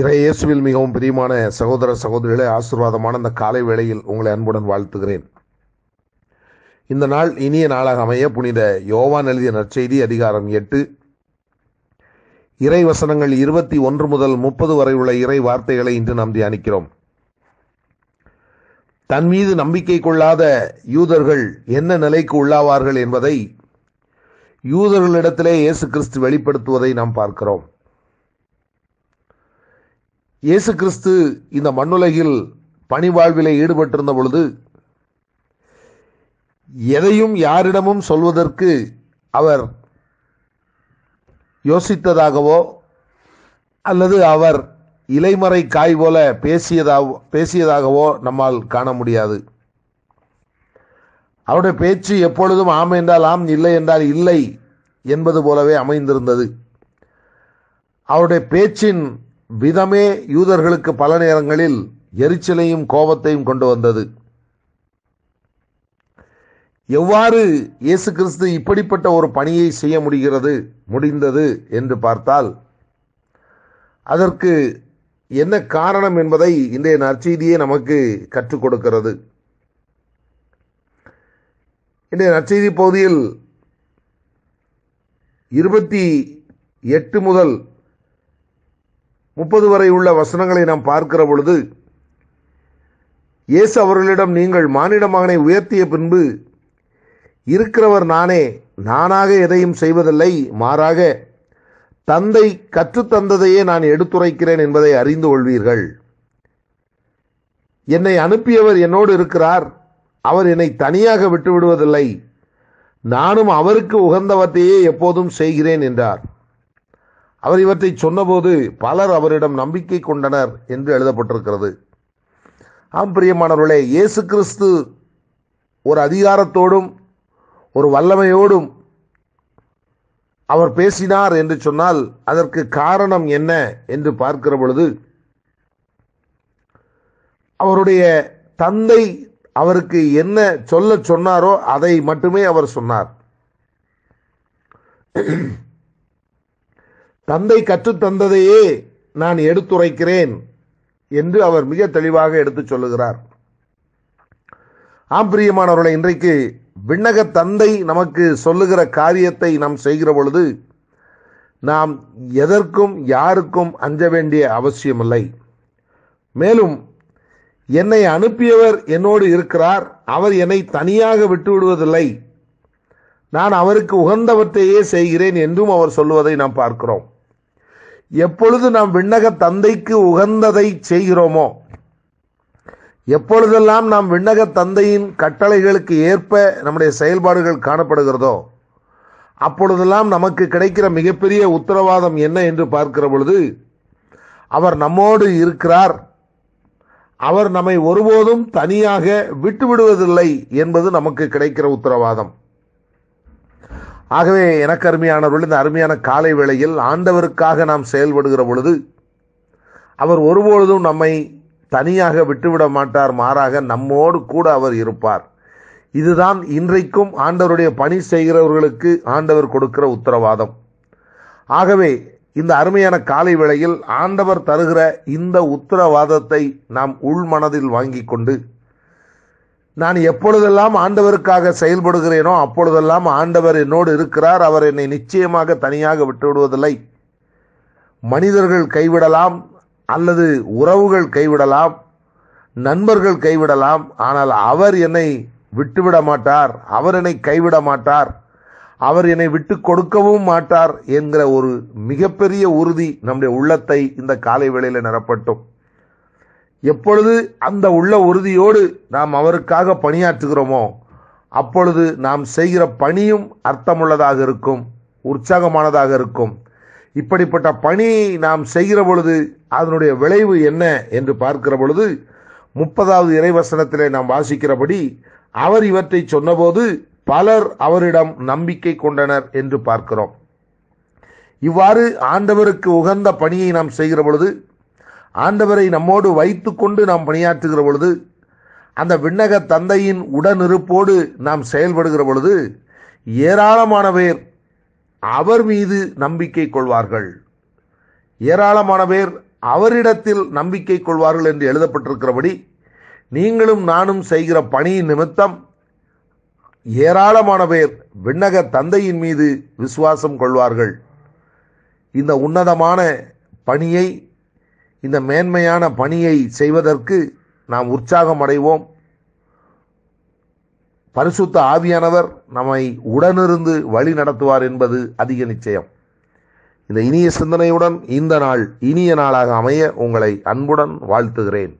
இறையேசுவில் மிகவும் பிரியமான சகோதர சகோதரிகளை ஆசிர்வாதமான இந்த காலை வேளையில் உங்களை அன்புடன் வாழ்த்துகிறேன் இந்த நாள் இனிய நாளாக அமைய புனித யோவான் எழுதிய நற்செய்தி அதிகாரம் எட்டு இறை வசனங்கள் இருபத்தி ஒன்று முதல் முப்பது வரை உள்ள இறை வார்த்தைகளை இன்று நாம் தியானிக்கிறோம் தன் மீது நம்பிக்கை கொள்ளாத யூதர்கள் என்ன நிலைக்கு உள்ளாவார்கள் என்பதை யூதர்களிடத்திலே இயேசு கிறிஸ்து வெளிப்படுத்துவதை நாம் பார்க்கிறோம் இயேசு கிறிஸ்து இந்த மண்ணுலகில் பணிவாழ்விலே ஈடுபட்டிருந்த பொழுது எதையும் யாரிடமும் சொல்வதற்கு அவர் யோசித்ததாகவோ அல்லது அவர் இலைமறை காய் போல பேசியதா பேசியதாகவோ நம்மால் காண முடியாது அவருடைய பேச்சு எப்பொழுதும் ஆம் என்றால் ஆம் இல்லை என்றால் இல்லை என்பது போலவே அமைந்திருந்தது அவருடைய பேச்சின் விதமே யூதர்களுக்கு பல நேரங்களில் எரிச்சலையும் கோபத்தையும் கொண்டு வந்தது எவ்வாறு இயேசு கிறிஸ்து இப்படிப்பட்ட ஒரு பணியை செய்ய முடிகிறது முடிந்தது என்று பார்த்தால் அதற்கு என்ன காரணம் என்பதை இன்றைய நற்செய்தியே நமக்கு கற்றுக் கொடுக்கிறது இன்றைய நற்செய்தி பகுதியில் இருபத்தி எட்டு முதல் முப்பது வரை உள்ள வசனங்களை நாம் பார்க்கிற பொழுது இயேசு அவர்களிடம் நீங்கள் மானிட மகனை உயர்த்திய பின்பு இருக்கிறவர் நானே நானாக எதையும் செய்வதில்லை மாறாக தந்தை கற்றுத்தந்ததையே நான் எடுத்துரைக்கிறேன் என்பதை அறிந்து கொள்வீர்கள் என்னை அனுப்பியவர் என்னோடு இருக்கிறார் அவர் என்னை தனியாக விட்டுவிடுவதில்லை நானும் அவருக்கு உகந்தவற்றையே எப்போதும் செய்கிறேன் என்றார் அவர் இவற்றை சொன்னபோது பலர் அவரிடம் நம்பிக்கை கொண்டனர் என்று எழுதப்பட்டிருக்கிறது ஆம் பிரியமானவர்களே இயேசு கிறிஸ்து ஒரு அதிகாரத்தோடும் ஒரு வல்லமையோடும் அவர் பேசினார் என்று சொன்னால் அதற்கு காரணம் என்ன என்று பார்க்கிற பொழுது அவருடைய தந்தை அவருக்கு என்ன சொல்ல சொன்னாரோ அதை மட்டுமே அவர் சொன்னார் தந்தை கற்றுத் தந்ததையே நான் எடுத்துரைக்கிறேன் என்று அவர் மிக தெளிவாக எடுத்துச் சொல்லுகிறார் ஆம் பிரியமானவர்களை இன்றைக்கு விண்ணக தந்தை நமக்கு சொல்லுகிற காரியத்தை நாம் செய்கிற பொழுது நாம் எதற்கும் யாருக்கும் அஞ்ச வேண்டிய அவசியமில்லை மேலும் என்னை அனுப்பியவர் என்னோடு இருக்கிறார் அவர் என்னை தனியாக விட்டுவிடுவதில்லை நான் அவருக்கு உகந்தவற்றையே செய்கிறேன் என்றும் அவர் சொல்லுவதை நாம் பார்க்கிறோம் எப்பொழுது நாம் விண்ணக தந்தைக்கு உகந்ததை செய்கிறோமோ எப்பொழுதெல்லாம் நாம் விண்ணக தந்தையின் கட்டளைகளுக்கு ஏற்ப நம்முடைய செயல்பாடுகள் காணப்படுகிறதோ அப்பொழுதெல்லாம் நமக்கு கிடைக்கிற மிகப்பெரிய உத்தரவாதம் என்ன என்று பார்க்கிற பொழுது அவர் நம்மோடு இருக்கிறார் அவர் நம்மை ஒருபோதும் தனியாக விட்டுவிடுவதில்லை என்பது நமக்கு கிடைக்கிற உத்தரவாதம் ஆகவே எனக்கு அருமையானவர்கள் இந்த அருமையான காலை வேளையில் ஆண்டவருக்காக நாம் செயல்படுகிற பொழுது அவர் ஒருபொழுதும் நம்மை தனியாக விட்டுவிட மாட்டார் மாறாக நம்மோடு கூட அவர் இருப்பார் இதுதான் இன்றைக்கும் ஆண்டவருடைய பணி செய்கிறவர்களுக்கு ஆண்டவர் கொடுக்கிற உத்தரவாதம் ஆகவே இந்த அருமையான காலை வேளையில் ஆண்டவர் தருகிற இந்த உத்தரவாதத்தை நாம் உள்மனதில் வாங்கி கொண்டு நான் எப்பொழுதெல்லாம் ஆண்டவருக்காக செயல்படுகிறேனோ அப்பொழுதெல்லாம் ஆண்டவர் என்னோடு இருக்கிறார் அவர் என்னை நிச்சயமாக தனியாக விட்டுவிடுவதில்லை மனிதர்கள் கைவிடலாம் அல்லது உறவுகள் கைவிடலாம் நண்பர்கள் கைவிடலாம் ஆனால் அவர் என்னை விட்டுவிட மாட்டார் அவர் என்னை கைவிட மாட்டார் அவர் என்னை விட்டு கொடுக்கவும் மாட்டார் என்கிற ஒரு மிகப்பெரிய உறுதி நம்முடைய உள்ளத்தை இந்த காலை வேளையில் நிரப்பட்டும் எப்பொழுது அந்த உள்ள உறுதியோடு நாம் அவருக்காக பணியாற்றுகிறோமோ அப்பொழுது நாம் செய்கிற பணியும் அர்த்தமுள்ளதாக இருக்கும் உற்சாகமானதாக இருக்கும் இப்படிப்பட்ட பணியை நாம் செய்கிற பொழுது அதனுடைய விளைவு என்ன என்று பார்க்கிற பொழுது முப்பதாவது இறைவசனத்திலே நாம் வாசிக்கிறபடி அவர் இவற்றை சொன்னபோது பலர் அவரிடம் நம்பிக்கை கொண்டனர் என்று பார்க்கிறோம் இவ்வாறு ஆண்டவருக்கு உகந்த பணியை நாம் செய்கிற பொழுது ஆண்டவரை நம்மோடு வைத்து கொண்டு நாம் பணியாற்றுகிற பொழுது அந்த விண்ணக தந்தையின் உடனிருப்போடு நாம் செயல்படுகிற பொழுது ஏராளமான பேர் அவர் மீது நம்பிக்கை கொள்வார்கள் ஏராளமான பேர் அவரிடத்தில் நம்பிக்கை கொள்வார்கள் என்று எழுதப்பட்டிருக்கிறபடி நீங்களும் நானும் செய்கிற பணியின் நிமித்தம் ஏராளமான பேர் விண்ணக தந்தையின் மீது விசுவாசம் கொள்வார்கள் இந்த உன்னதமான பணியை இந்த மேன்மையான பணியை செய்வதற்கு நாம் உற்சாகம் அடைவோம் பரிசுத்த ஆவியானவர் நம்மை உடனிருந்து வழி நடத்துவார் என்பது அதிக நிச்சயம் இந்த இனிய சிந்தனையுடன் இந்த நாள் இனிய நாளாக அமைய உங்களை அன்புடன் வாழ்த்துகிறேன்